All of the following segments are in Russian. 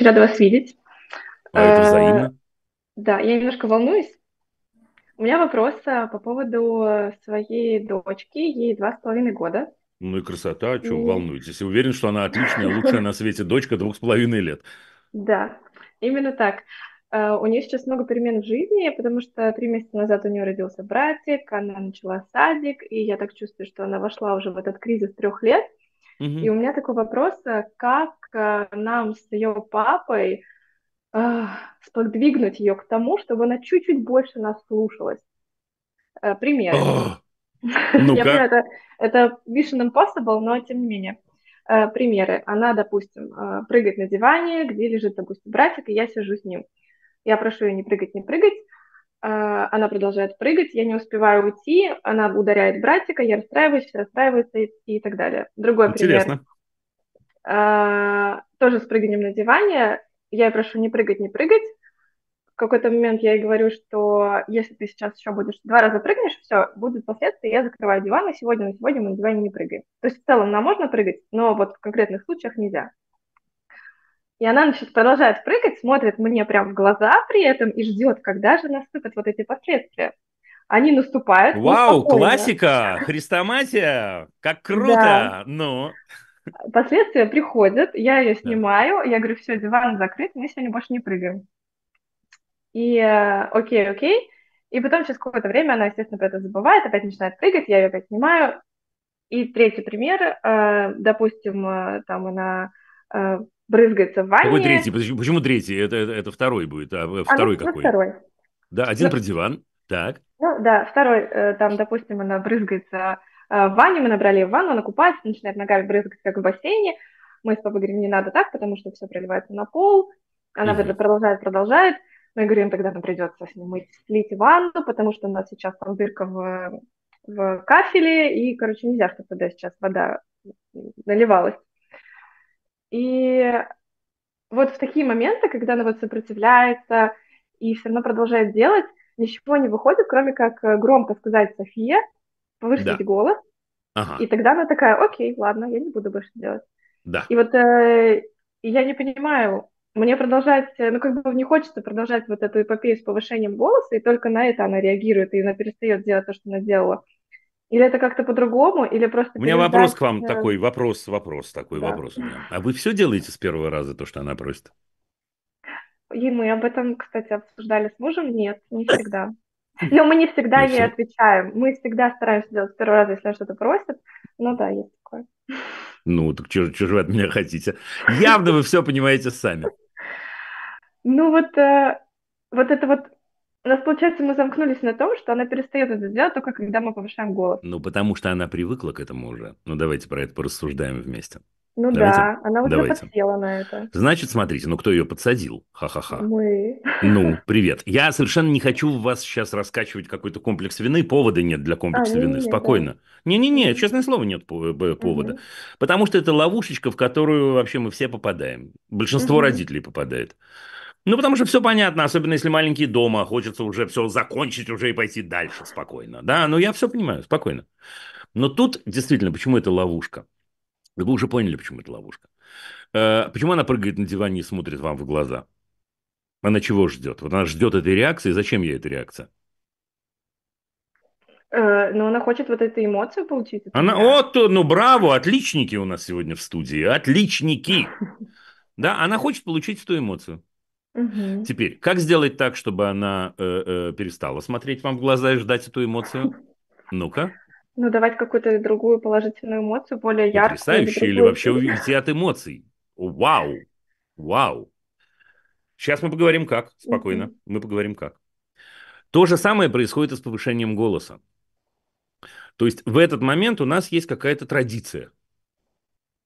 очень рада вас видеть. А это э, взаимно. Да, я немножко волнуюсь. У меня вопрос э, по поводу своей дочки, ей два с половиной года. Ну и красота, что и... волнуетесь. Я уверен, что она отличная, лучшая на свете дочка двух с половиной лет. Да, именно так. Э, у нее сейчас много перемен в жизни, потому что три месяца назад у нее родился братик, она начала садик, и я так чувствую, что она вошла уже в этот кризис трех лет – Угу. И у меня такой вопрос, э, как э, нам с ее папой э, сподвигнуть ее к тому, чтобы она чуть-чуть больше нас слушалась? Э, пример. ну Я понимаю, это, это Mission Impossible, но тем не менее. Э, примеры. Она, допустим, прыгает на диване, где лежит, допустим, братик, и я сижу с ним. Я прошу ее не прыгать, не прыгать, а, она продолжает прыгать, я не успеваю уйти, она ударяет братика, я расстраиваюсь, расстраивается и, так далее. Другой Интересно. пример. Интересно. А, тоже с прыганием на диване. Я ей прошу не прыгать, не прыгать. В какой-то момент я ей говорю, что если ты сейчас еще будешь два раза прыгнешь, все, будут последствия, я закрываю диван, и сегодня на сегодня мы на диване не прыгаем. То есть в целом нам можно прыгать, но вот в конкретных случаях нельзя. И она значит, продолжает прыгать, смотрит мне прям в глаза при этом и ждет, когда же наступят вот эти последствия. Они наступают. Вау, классика, христоматия, как круто, да. ну. Последствия приходят, я ее снимаю, да. я говорю, все, диван закрыт, мы сегодня больше не прыгаем. И э, окей, окей. И потом через какое-то время она, естественно, про это забывает, опять начинает прыгать, я ее опять снимаю. И третий пример, э, допустим, э, там она э, брызгается в ванне. Какой третий? Почему, почему третий? Это, это, это второй будет, а, а второй а, какой? Второй. Да, один ну, про диван, так. Ну да, второй, э, там, допустим, она брызгается э, в ванне, мы набрали в ванну, она купается, начинает ногами брызгать, как в бассейне. Мы с папой говорим, не надо так, потому что все проливается на пол. Она угу. продолжает, продолжает. Мы говорим, тогда нам придется с ним слить ванну, потому что у нас сейчас там дырка в, в кафеле, и, короче, нельзя, чтобы туда сейчас вода наливалась. И вот в такие моменты, когда она вот сопротивляется и все равно продолжает делать, ничего не выходит, кроме как э, громко сказать София, повышить да. голос, ага. и тогда она такая, окей, ладно, я не буду больше делать. Да. И вот э, я не понимаю, мне продолжать, э, ну как бы не хочется продолжать вот эту эпопею с повышением голоса, и только на это она реагирует, и она перестает делать то, что она делала. Или это как-то по-другому, или просто... У меня вопрос к вам э, такой, вопрос, вопрос такой, да. вопрос у меня. А вы все делаете с первого раза то, что она просит? И мы об этом, кстати, обсуждали с мужем. Нет, не всегда. Но мы не всегда ну ей отвечаем. Мы всегда стараемся делать с первого раза, если она что-то просит. Ну да, есть такое. Ну, так чего же вы от меня хотите? Явно вы все понимаете сами. Ну вот, э, вот это вот у нас, получается, мы замкнулись на том, что она перестает это делать только когда мы повышаем голос. Ну, потому что она привыкла к этому уже. Ну, давайте про это порассуждаем вместе. Ну Давайте. да, она уже Давайте. подсела на это. Значит, смотрите, ну кто ее подсадил? Ха-ха-ха. Мы. Ну, привет. Я совершенно не хочу в вас сейчас раскачивать какой-то комплекс вины. Повода нет для комплекса а, вины. Нет, Спокойно. Не-не-не, да. честное слово, нет повода. Угу. Потому что это ловушечка, в которую вообще мы все попадаем. Большинство угу. родителей попадает. Ну, потому что все понятно, особенно если маленькие дома, а хочется уже все закончить уже и пойти дальше спокойно. Да, ну я все понимаю, спокойно. Но тут действительно, почему это ловушка? Вы уже поняли, почему это ловушка. Э, почему она прыгает на диване и смотрит вам в глаза? Она чего ждет? Вот она ждет этой реакции. Зачем ей эта реакция? Э, но ну, она хочет вот эту эмоцию получить. Она, вот, ну, браво, отличники у нас сегодня в студии, отличники. Да, она хочет получить эту эмоцию. Угу. Теперь, как сделать так, чтобы она э, э, перестала смотреть вам в глаза и ждать эту эмоцию? Ну-ка. Ну, давать какую-то другую положительную эмоцию, более яркую. Потрясающую или, или вообще уйти от эмоций. Вау! Вау! Сейчас мы поговорим как, спокойно. Угу. Мы поговорим как. То же самое происходит и с повышением голоса. То есть в этот момент у нас есть какая-то традиция –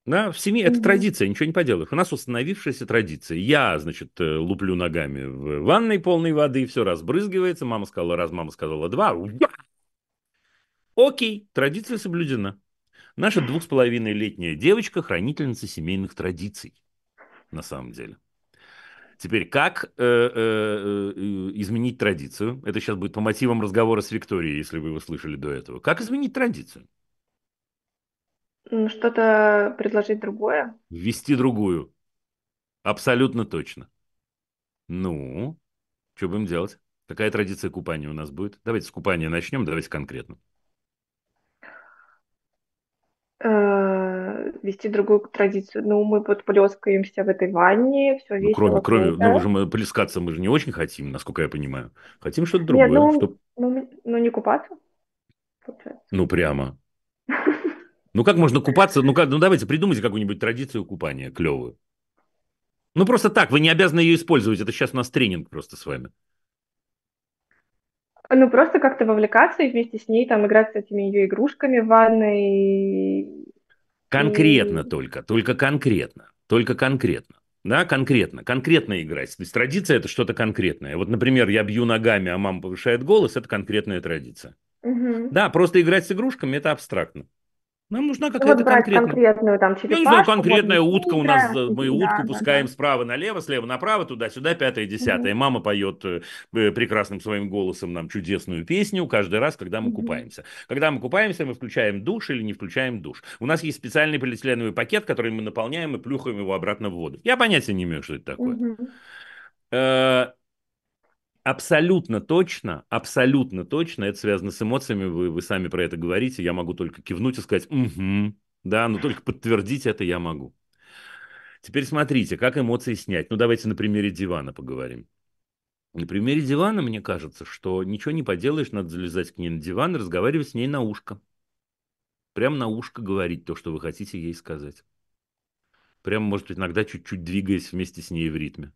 да, в семье это традиция, ничего не поделаешь. У нас установившаяся традиция. Я, значит, э, луплю ногами в ванной полной воды, все разбрызгивается. Мама сказала раз, мама сказала два. Окей, традиция соблюдена. Наша двух с половиной летняя девочка – хранительница семейных традиций, на самом деле. Теперь, как э, э, э, э изменить традицию? Это сейчас будет по мотивам разговора с Викторией, если вы его слышали до этого. Как изменить традицию? Что-то предложить другое? Ввести другую. Абсолютно точно. Ну, что будем делать? Какая традиция купания у нас будет? Давайте с купания начнем, давайте конкретно. Э, вести другую традицию. Ну, мы вот плескаемся в этой ванне, все ну, весело. Ну, кроме, кроме, ну, уже мы плескаться мы же не очень хотим, насколько я понимаю. Хотим что-то другое. Нет, ну, чтоб... ну, ну, не купаться. Получается. Ну, прямо. Ну как можно купаться? Ну, как, ну давайте придумайте какую-нибудь традицию купания клевую. Ну просто так, вы не обязаны ее использовать. Это сейчас у нас тренинг просто с вами. Ну просто как-то вовлекаться и вместе с ней там играть с этими ее игрушками в ванной. Конкретно и... только, только конкретно, только конкретно. Да, конкретно, конкретно играть. То есть традиция – это что-то конкретное. Вот, например, я бью ногами, а мама повышает голос – это конкретная традиция. Угу. Да, просто играть с игрушками – это абстрактно. Нам нужна какая-то вот конкретная. конкретную там черепашку. Я не знаю, конкретная вот, утка у нас, э, да, мы утку да, пускаем да. справа налево, слева направо, туда-сюда, пятое, десятое. Угу. Мама поет э, э, прекрасным своим голосом нам чудесную песню каждый раз, когда мы угу. купаемся. Когда мы купаемся, мы включаем душ или не включаем душ. У нас есть специальный полиэтиленовый пакет, который мы наполняем и плюхаем его обратно в воду. Я понятия не имею, что это такое. Угу. Абсолютно точно, абсолютно точно это связано с эмоциями, вы, вы сами про это говорите, я могу только кивнуть и сказать «угу», да, но только подтвердить это я могу. Теперь смотрите, как эмоции снять. Ну, давайте на примере дивана поговорим. На примере дивана, мне кажется, что ничего не поделаешь, надо залезать к ней на диван и разговаривать с ней на ушко. Прям на ушко говорить то, что вы хотите ей сказать. Прям, может быть, иногда чуть-чуть двигаясь вместе с ней в ритме.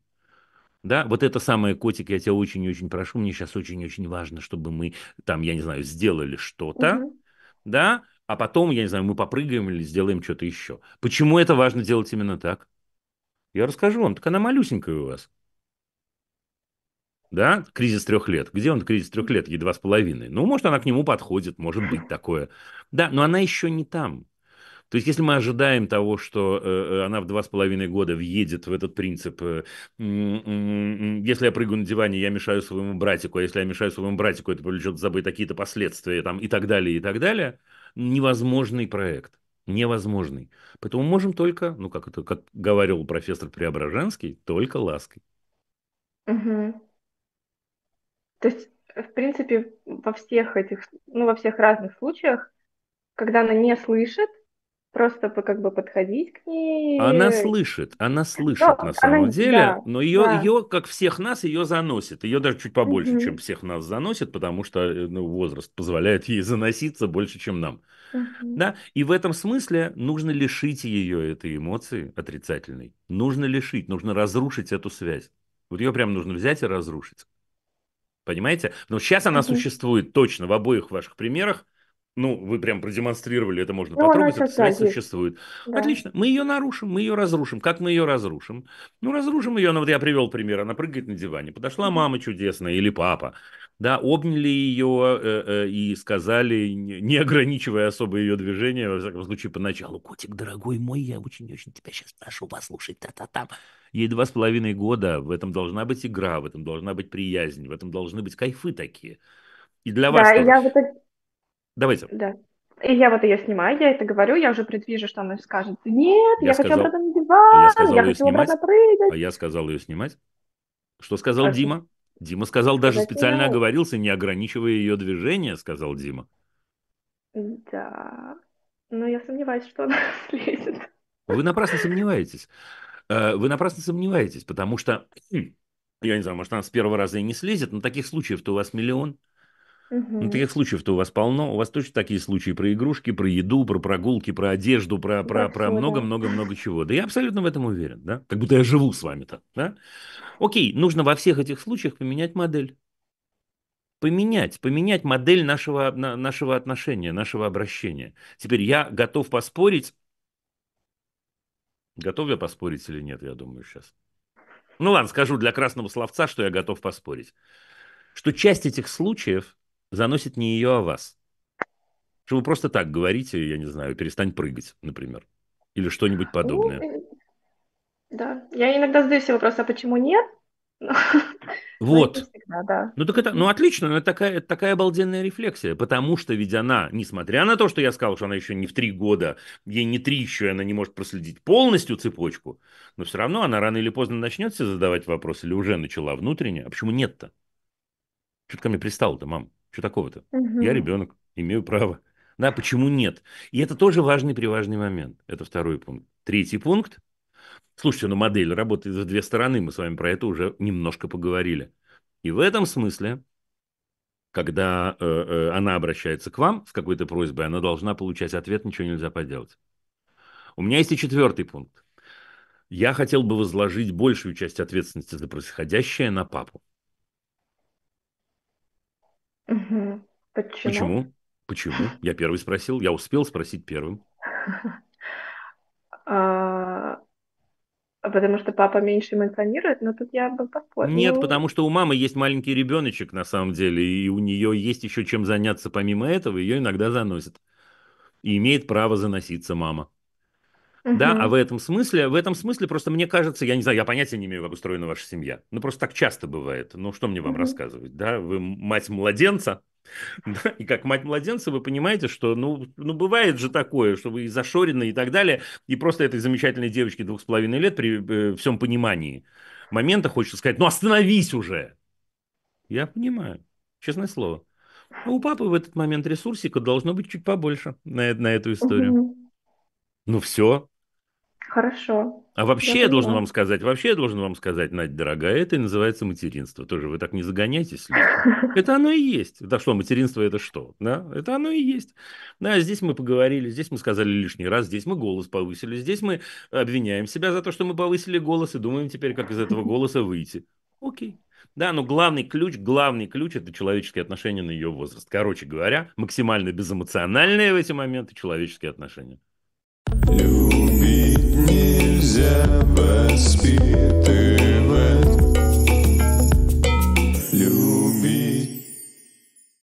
Да, вот это самое, котик, я тебя очень-очень прошу, мне сейчас очень-очень важно, чтобы мы там, я не знаю, сделали что-то, угу. да, а потом, я не знаю, мы попрыгаем или сделаем что-то еще. Почему это важно делать именно так? Я расскажу вам, так она малюсенькая у вас. Да, кризис трех лет. Где он кризис трех лет? Едва с половиной. Ну, может, она к нему подходит, может быть такое. Да, но она еще не там. То есть, если мы ожидаем того, что э, э, она в два с половиной года въедет в этот принцип, э, если я прыгаю на диване, я мешаю своему братику, а если я мешаю своему братику, это привлечет за собой какие-то последствия там, и так далее, и так далее, невозможный проект невозможный. Поэтому можем только, ну как это, как говорил профессор Преображенский, только лаской. Угу. То есть, в принципе, во всех этих, ну, во всех разных случаях, когда она не слышит, просто как бы подходить к ней. Она слышит, она слышит но, на самом она, деле, да, но ее, да. ее, как всех нас, ее заносит. Ее даже чуть побольше, угу. чем всех нас заносит, потому что э, ну, возраст позволяет ей заноситься больше, чем нам. Угу. Да? И в этом смысле нужно лишить ее этой эмоции отрицательной. Нужно лишить, нужно разрушить эту связь. Вот ее прям нужно взять и разрушить. Понимаете? Но сейчас она угу. существует точно в обоих ваших примерах, ну, вы прям продемонстрировали, это можно ну, потрогать, эта связь существует. Да. Отлично, мы ее нарушим, мы ее разрушим. Как мы ее разрушим? Ну, разрушим ее, ну, вот я привел пример, она прыгает на диване, подошла мама чудесная или папа, да, обняли ее э, э, и сказали, не ограничивая особо ее движение, во всяком случае, поначалу, котик, дорогой мой, я очень-очень тебя сейчас прошу послушать, та та та Ей два с половиной года, в этом должна быть игра, в этом должна быть приязнь, в этом должны быть кайфы такие. И для вас... Да, тоже. я в Давайте. Да. И я вот ее снимаю, я это говорю, я уже предвижу, что она скажет, нет, я, я сказал, хочу обратно на диван, я, сказал я хочу снимать, обратно прыгать. А я сказал ее снимать. Что сказал а Дима? Дима сказал, я даже специально снимаю. оговорился, не ограничивая ее движение, сказал Дима. Да, но я сомневаюсь, что она слезет. Вы напрасно сомневаетесь. Э, вы напрасно сомневаетесь, потому что, я не знаю, может, она с первого раза и не слезет, но таких случаев-то у вас миллион. Угу. Ну, таких случаев-то у вас полно. У вас точно такие случаи про игрушки, про еду, про прогулки, про одежду, про много-много-много про, про много, много, много чего. Да я абсолютно в этом уверен, да? Как будто я живу с вами-то, да? Окей, нужно во всех этих случаях поменять модель. Поменять, поменять модель нашего, нашего отношения, нашего обращения. Теперь я готов поспорить. Готов я поспорить или нет, я думаю, сейчас. Ну ладно, скажу для красного словца, что я готов поспорить. Что часть этих случаев – заносит не ее, а вас. Что вы просто так говорите, я не знаю, перестань прыгать, например. Или что-нибудь подобное. Ну, да. Я иногда задаю себе вопрос, а почему нет? Ну, ну, вот. Ну так это, ну отлично, но это такая, такая обалденная рефлексия, потому что ведь она, несмотря на то, что я сказал, что она еще не в три года, ей не три еще, и она не может проследить полностью цепочку, но все равно она рано или поздно начнет себе задавать вопрос, или уже начала внутренне, а почему нет-то? Что ты ко мне пристал-то, мам? Что такого-то? Угу. Я ребенок, имею право. Да, ну, почему нет? И это тоже важный-приважный момент. Это второй пункт. Третий пункт. Слушайте, ну модель работает с две стороны. Мы с вами про это уже немножко поговорили. И в этом смысле, когда э, э, она обращается к вам с какой-то просьбой, она должна получать ответ, ничего нельзя поделать. У меня есть и четвертый пункт. Я хотел бы возложить большую часть ответственности за происходящее на папу. Угу. Почему? Почему? Почему? Я первый спросил. Я успел спросить первым. А, потому что папа меньше эмоционирует, но тут я бы поспорил. Нет, ну. потому что у мамы есть маленький ребеночек, на самом деле, и у нее есть еще чем заняться помимо этого, ее иногда заносит. И имеет право заноситься мама. Да, а в этом смысле, в этом смысле просто мне кажется, я не знаю, я понятия не имею, как устроена ваша семья. Ну, просто так часто бывает. Ну, что мне вам рассказывать, да? Вы мать младенца, да? И как мать младенца вы понимаете, что ну, ну бывает же такое, что вы и зашорены и так далее. И просто этой замечательной девочке двух с половиной лет при э, всем понимании момента хочется сказать, ну остановись уже. Я понимаю, честное слово. А у папы в этот момент ресурсика должно быть чуть побольше на, э, на эту историю. Угу. Ну все. Хорошо. А вообще я, я должен вам сказать, вообще я должен вам сказать, Надя, дорогая, это и называется материнство. Тоже вы так не загоняйтесь. Это оно и есть. Да что, материнство это что? Да, это оно и есть. Да, ну, здесь мы поговорили, здесь мы сказали лишний раз, здесь мы голос повысили, здесь мы обвиняем себя за то, что мы повысили голос и думаем теперь, как из этого голоса выйти. Окей. Да, но главный ключ, главный ключ – это человеческие отношения на ее возраст. Короче говоря, максимально безэмоциональные в эти моменты человеческие отношения. Любить нельзя воспитывать.